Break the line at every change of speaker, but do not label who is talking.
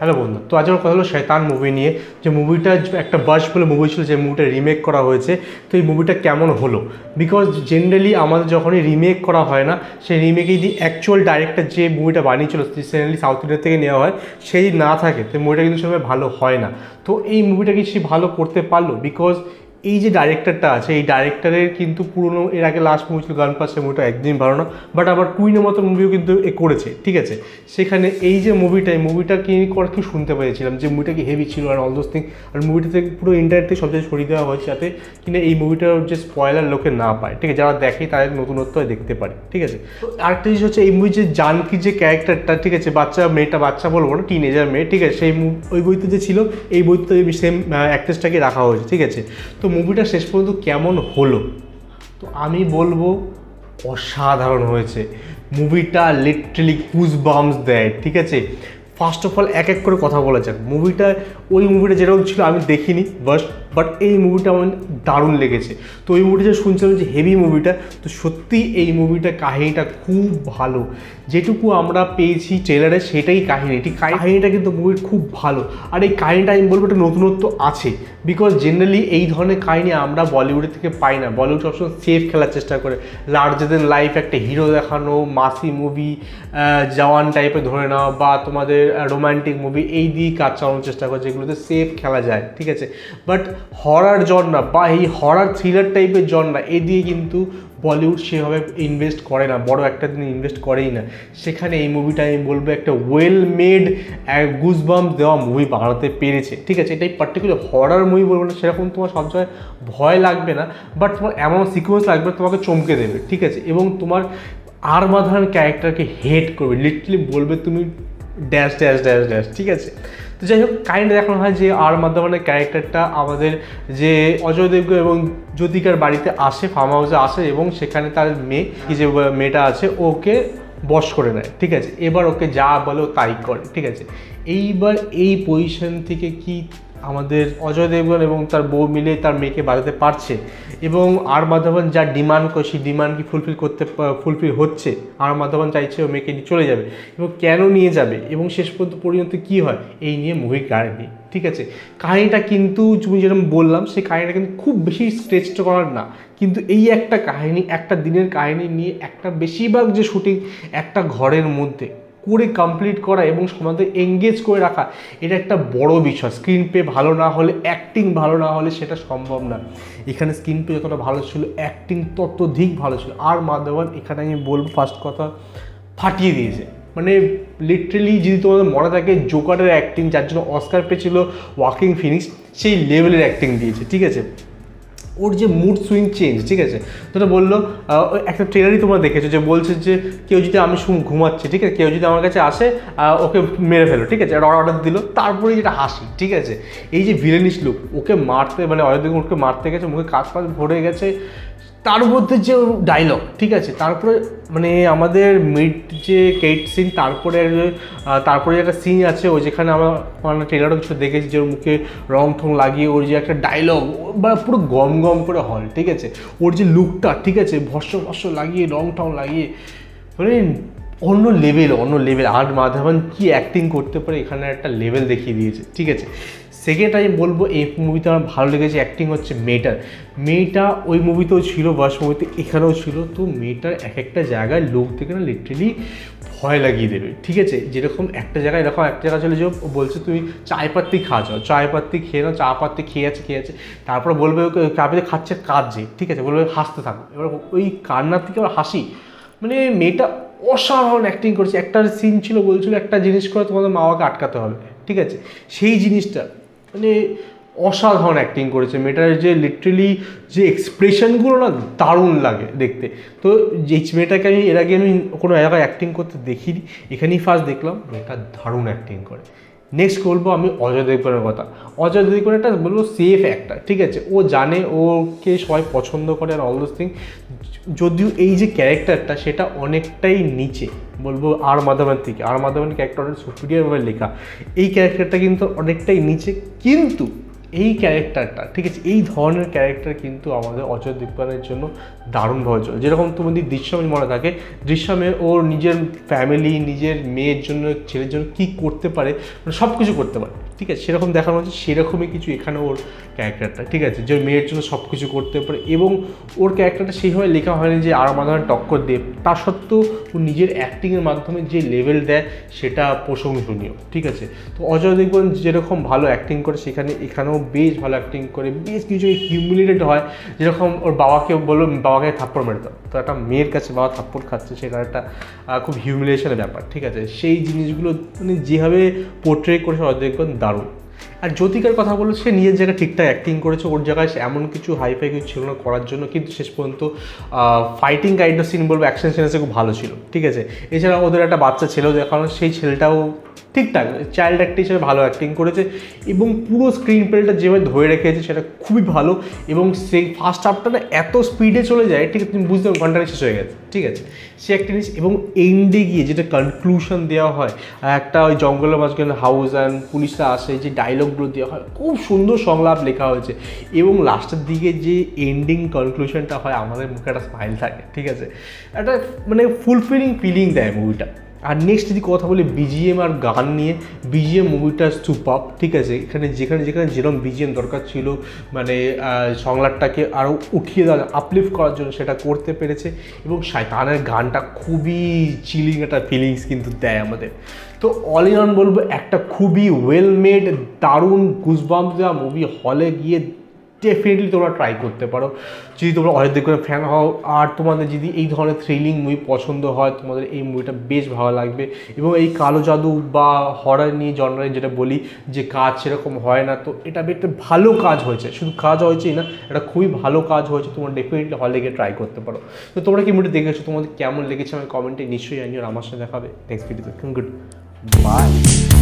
Hello বন্ধু তো আজ আমার কথা হলো শেতান মুভি নিয়ে যে মুভিটা একটা বাস বলে মুভি ছিল যে মুভিটা রিমেক করা হয়েছে তো এই মুভিটা কেমন হলো বিকজ জেনারেলি আমাদের যখনই রিমেক করা হয় না সেই রিমেকে যদি অ্যাকচুয়াল ডাইরেক্টর যে মুভিটা বানিয়েছিল জেনারেলি সাউথ ইন্ডিয়া থেকে নেওয়া হয় সেই না থাকে তো মুভিটা কিন্তু সবাই ভালো হয় না তো এই মুভিটা কি সে ভালো করতে পারলো বিকজ এই যে ডাইরেক্টরটা আছে এই ডাইরেক্টরের কিন্তু পুরনো এর আগে লাস্ট মুভি ছিল গান পাশে মুভিটা একদিন ভালো না বাট আবার কুইনের মতো মুভিও কিন্তু এ করেছে ঠিক আছে সেখানে এই যে মুভিটা এই মুভিটা কি করে কি শুনতে পেরেছিলাম যে মুভিটা কি হেভি ছিল আর অল দোস থিং আর মুভিটাতে পুরো ইন্টারনেট থেকে সব জায়গায় সরিয়ে দেওয়া হয়েছে যাতে কিনা এই মুভিটার যে স্পয়লার লোকে না পায় ঠিক আছে যারা দেখে তাদের নতুনত্ব দেখতে পারে ঠিক আছে আরেকটা জিনিস হচ্ছে এই মুভি যে জানকি যে ক্যারেক্টারটা ঠিক আছে বাচ্চা মেয়েটা বাচ্চা বলবো না এজার মেয়ে ঠিক আছে সেই ওই বইতে যে ছিল এই বইতে সেম অ্যাক্ট্রেসটাকে রাখা হয়েছে ঠিক আছে তো মুভিটা শেষ পর্যন্ত কেমন হলো তো আমি বলবো অসাধারণ হয়েছে মুভিটা লিটারেলি কুজ বামস দেয় ঠিক আছে ফার্স্ট অফ অল এক এক করে কথা বলা যাক মুভিটা ওই মুভিটা যেরকম ছিল আমি দেখিনি বাস বাট এই মুভিটা আমার দারুণ লেগেছে তো ওই মুভিটা যে শুনছিলাম যে হেভি মুভিটা তো সত্যি এই মুভিটা কাহিনিটা খুব ভালো যেটুকু আমরা পেয়েছি ট্রেলারে সেটাই কাহিনি এটি কাহিনিটা কিন্তু মুভির খুব ভালো আর এই কাহিনিটা আমি বলবো একটা নতুনত্ব আছে বিকজ জেনারেলি এই ধরনের কাহিনি আমরা বলিউডের থেকে পাই না বলিউড সবসময় সেফ খেলার চেষ্টা করে লার্জার দেন লাইফ একটা হিরো দেখানো মাসি মুভি জওয়ান টাইপের ধরে নেওয়া বা তোমাদের রোম্যান্টিক মুভি এই দিয়ে কাজ চালানোর চেষ্টা করে যেগুলোতে সেফ খেলা যায় ঠিক আছে বাট হরার না বা এই হরার থ্রিলার টাইপের জনরা এ দিয়ে কিন্তু বলিউড সেভাবে ইনভেস্ট করে না বড় একটা দিন ইনভেস্ট করেই না সেখানে এই মুভিটা আমি বলবো একটা ওয়েল মেড গুজবাম দেওয়া মুভি বানাতে পেরেছে ঠিক আছে এটাই পার্টিকুলার হরার মুভি বলবো না সেরকম তোমার সবসময় ভয় লাগবে না বাট তোমার এমন সিকোয়েন্স লাগবে তোমাকে চমকে দেবে ঠিক আছে এবং তোমার আর মাধারান ক্যারেক্টারকে হেট করবে লিটারলি বলবে তুমি ড্যাশ ড্যাশ ড্যাশ ড্যাশ ঠিক আছে তো যাই হোক কাইন্ড দেখানো হয় যে আর মাধ্যমানের ক্যারেক্টারটা আমাদের যে অজয় দেবগ এবং জ্যোতিকার বাড়িতে আসে ফার্ম হাউসে আসে এবং সেখানে তার মেয়ে যে মেয়েটা আছে ওকে বস করে নেয় ঠিক আছে এবার ওকে যা বলো তাই করে ঠিক আছে এইবার এই পজিশন থেকে কি আমাদের অজয় দেবগন এবং তার বউ মিলে তার মেয়েকে বাজাতে পারছে এবং আর মাধবন যা ডিমান্ড করে সেই ডিমান্ড কি ফুলফিল করতে ফুলফিল হচ্ছে আর মাধবন চাইছে ও মেয়েকে চলে যাবে এবং কেন নিয়ে যাবে এবং শেষ পর্যন্ত পরিণত কি হয় এই নিয়ে মুভি কাহিনী ঠিক আছে কাহিনিটা কিন্তু তুমি যেরকম বললাম সেই কাহিনিটা কিন্তু খুব বেশি স্ট্রেচড করার না কিন্তু এই একটা কাহিনী একটা দিনের কাহিনী নিয়ে একটা বেশিরভাগ যে শুটিং একটা ঘরের মধ্যে করে কমপ্লিট করা এবং সমাজে এঙ্গেজ করে রাখা এটা একটা বড় বিষয় স্ক্রিন পে ভালো না হলে অ্যাক্টিং ভালো না হলে সেটা সম্ভব না এখানে স্ক্রিন পে যতটা ভালো ছিল অ্যাক্টিং ততধিক ভালো ছিল আর মাধবন এখানে আমি বলবো ফার্স্ট কথা ফাটিয়ে দিয়েছে মানে লিটারেলি যদি তোমাদের মনে থাকে জোকারের অ্যাক্টিং যার জন্য অস্কার পেয়েছিল ওয়াকিং ফিনিক্স সেই লেভেলের অ্যাক্টিং দিয়েছে ঠিক আছে ওর যে মুড সুইং চেঞ্জ ঠিক আছে তোটা বললো একটা ট্রেলারই তোমরা দেখেছো যে বলছে যে কেউ যদি আমি ঘুমাচ্ছি ঠিক আছে কেউ যদি আমার কাছে আসে ওকে মেরে ফেলো ঠিক আছে একটা অর্ডার দিল তারপরে যেটা হাসি ঠিক আছে এই যে ভিলেনিস লুক ওকে মারতে মানে অযোধ্যা ওকে মারতে গেছে মুখে কাজ ফাজ ভরে গেছে তার মধ্যে যে ডায়লগ ঠিক আছে তারপরে মানে আমাদের মিড যে কেট সিন তারপরে তারপরে একটা সিন আছে ওই যেখানে আমার ফারহানা ট্রেলারও কিছু দেখেছি যে ওর মুখে রং ঠং লাগিয়ে ওর যে একটা ডায়লগ মানে বা পুরো গম গম করে হল ঠিক আছে ওর যে লুকটা ঠিক আছে ভস্য ভস্য লাগিয়ে রং ঠং লাগিয়ে মানে অন্য লেভেল অন্য লেভেল আর মাধবন কী অ্যাক্টিং করতে পারে এখানে একটা লেভেল দেখিয়ে দিয়েছে ঠিক আছে সেকেন্ড আমি বলবো এই মুভিতে আমার ভালো লেগেছে অ্যাক্টিং হচ্ছে মেয়েটার মেয়েটা ওই মুভিতেও ছিল বয়স মুভিতে এখানেও ছিল তো মেয়েটার এক একটা জায়গায় লোক থেকে না লিটারেলি ভয় লাগিয়ে দেবে ঠিক আছে যেরকম একটা জায়গায় এরকম একটা জায়গায় চলে যাও বলছে তুমি চায় পাত্তি খাওয়া যাও চায় পাত্তি খেয়ে নাও চা পাত্তি খেয়ে আছে খেয়ে আছে তারপর বলবে ওকে চাপিতে খাচ্ছে যে ঠিক আছে বলবে হাসতে থাকো এবার ওই কান্নার থেকে আবার হাসি মানে মেয়েটা অসাধারণ অ্যাক্টিং করছে একটা সিন ছিল বলছিল একটা জিনিস করে তোমাদের মা বাবাকে আটকাতে হবে ঠিক আছে সেই জিনিসটা মানে অসাধারণ অ্যাক্টিং করেছে মেয়েটার যে লিটারেলি যে এক্সপ্রেশনগুলো না দারুণ লাগে দেখতে তো এই মেয়েটাকে আমি এর আগে আমি কোনো এলাকায় অ্যাক্টিং করতে দেখিনি এখানেই ফার্স্ট দেখলাম মেয়েটা দারুণ অ্যাক্টিং করে নেক্সট বলবো আমি অজয় দেবগনের কথা অজয় দেবগন একটা বলবো সেফ অ্যাক্টার ঠিক আছে ও জানে ওকে সবাই পছন্দ করে আর অল দোস থিং যদিও এই যে ক্যারেক্টারটা সেটা অনেকটাই নিচে বলবো আর মাধবন থেকে আর মাধবন ক্যারেক্টার অনেক সুপিরিয়ারভাবে লেখা এই ক্যারেক্টারটা কিন্তু অনেকটাই নিচে কিন্তু এই ক্যারেক্টারটা ঠিক আছে এই ধরনের ক্যারেক্টার কিন্তু আমাদের অজয় দেবগানের জন্য দারুণ ভয় যেরকম তোমাদের দৃশ্যমে মনে থাকে দৃশ্যমে ওর নিজের ফ্যামিলি নিজের মেয়ের জন্য ছেলের জন্য কী করতে পারে মানে সব কিছু করতে পারে ঠিক আছে সেরকম দেখানো হচ্ছে সেরকমই কিছু এখানে ওর ক্যারেক্টারটা ঠিক আছে যে মেয়ের জন্য সব কিছু করতে পারে এবং ওর ক্যারেক্টারটা সেইভাবে লেখা হয়নি যে আর মাধ্যমে টক্কর দেব তা সত্ত্বেও ও নিজের অ্যাক্টিংয়ের মাধ্যমে যে লেভেল দেয় সেটা প্রশংসনীয় ঠিক আছে তো অজয় দেখবেন যেরকম ভালো অ্যাক্টিং করে সেখানে এখানেও বেশ ভালো অ্যাক্টিং করে বেশ কিছু হিউমিলিটেড হয় যেরকম ওর বাবাকে বললো বাবাকে থাপ্পড় মেরে দাও তো একটা মেয়ের কাছে বাবা থাপ্পড় খাচ্ছে সেটা একটা খুব হিউমিলেশনের ব্যাপার ঠিক আছে সেই জিনিসগুলো মানে যেভাবে পোর্ট্রে করেছে অজয় দেখবেন Darwin. আর জ্যোতিকার কথা বলো সে নিজের জায়গায় ঠিকঠাক অ্যাক্টিং করেছে ওর জায়গায় সে এমন কিছু হাইফাই কিছু ছিল না করার জন্য কিন্তু শেষ পর্যন্ত ফাইটিং কাইন্ড সিন বলবো অ্যাকশন আছে খুব ভালো ছিল ঠিক আছে এছাড়া ওদের একটা বাচ্চা ছেলেও দেখানো সেই ছেলেটাও ঠিকঠাক চাইল্ড অ্যাক্টর হিসেবে ভালো অ্যাক্টিং করেছে এবং পুরো স্ক্রিন প্লেটা যেভাবে ধরে রেখেছে সেটা খুবই ভালো এবং সেই ফার্স্ট হাফটা না এত স্পিডে চলে যায় ঠিক আছে তুমি বুঝতে পারো ঘন্টা শেষ হয়ে গেছে ঠিক আছে সে একটা জিনিস এবং এন্ডে গিয়ে যেটা কনক্লুশন দেওয়া হয় একটা ওই জঙ্গলের মাঝখানে হাউস অ্যান্ড পুলিশরা আসে যে ডায়লগ সংলাপগুলো দেওয়া হয় খুব সুন্দর সংলাপ লেখা হয়েছে এবং লাস্টের দিকে যে এন্ডিং কনক্লুশনটা হয় আমাদের মুখে একটা স্মাইল থাকে ঠিক আছে একটা মানে ফুলফিলিং ফিলিং দেয় মুভিটা আর নেক্সট যদি কথা বলি বিজিএম আর গান নিয়ে বিজিএম মুভিটা সুপাপ ঠিক আছে এখানে যেখানে যেখানে যেরকম বিজিএম দরকার ছিল মানে সংলাপটাকে আরও উঠিয়ে দেওয়া আপলিফ্ট করার জন্য সেটা করতে পেরেছে এবং শায়তানের গানটা খুবই চিলিং একটা ফিলিংস কিন্তু দেয় আমাদের তো অল ইন অন বলবো একটা খুবই ওয়েল মেড দারুণ গুজবাম দেওয়া মুভি হলে গিয়ে ডেফিনেটলি তোমরা ট্রাই করতে পারো যদি তোমরা অযোধ্যা করে ফ্যান হও আর তোমাদের যদি এই ধরনের থ্রিলিং মুভি পছন্দ হয় তোমাদের এই মুভিটা বেশ ভালো লাগবে এবং এই কালো জাদু বা হরার নিয়ে জনরায় যেটা বলি যে কাজ সেরকম হয় না তো এটা একটা ভালো কাজ হয়েছে শুধু কাজ হয়েছেই না এটা খুবই ভালো কাজ হয়েছে তোমরা ডেফিনেটলি হলে গিয়ে ট্রাই করতে পারো তো তোমরা কি মুভিটা দেখেছো তোমাদের কেমন লেগেছে আমি কমেন্টে নিশ্চয়ই জানিও আমার সাথে দেখাবে নেক্সট ভিডিওতে গুড বাই